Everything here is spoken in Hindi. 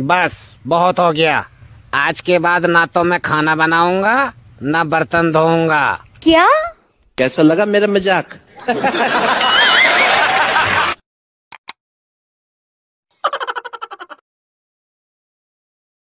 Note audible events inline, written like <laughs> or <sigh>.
बस बहुत हो गया आज के बाद ना तो मैं खाना बनाऊंगा ना बर्तन धोऊंगा क्या कैसा लगा मेरा मजाक <laughs>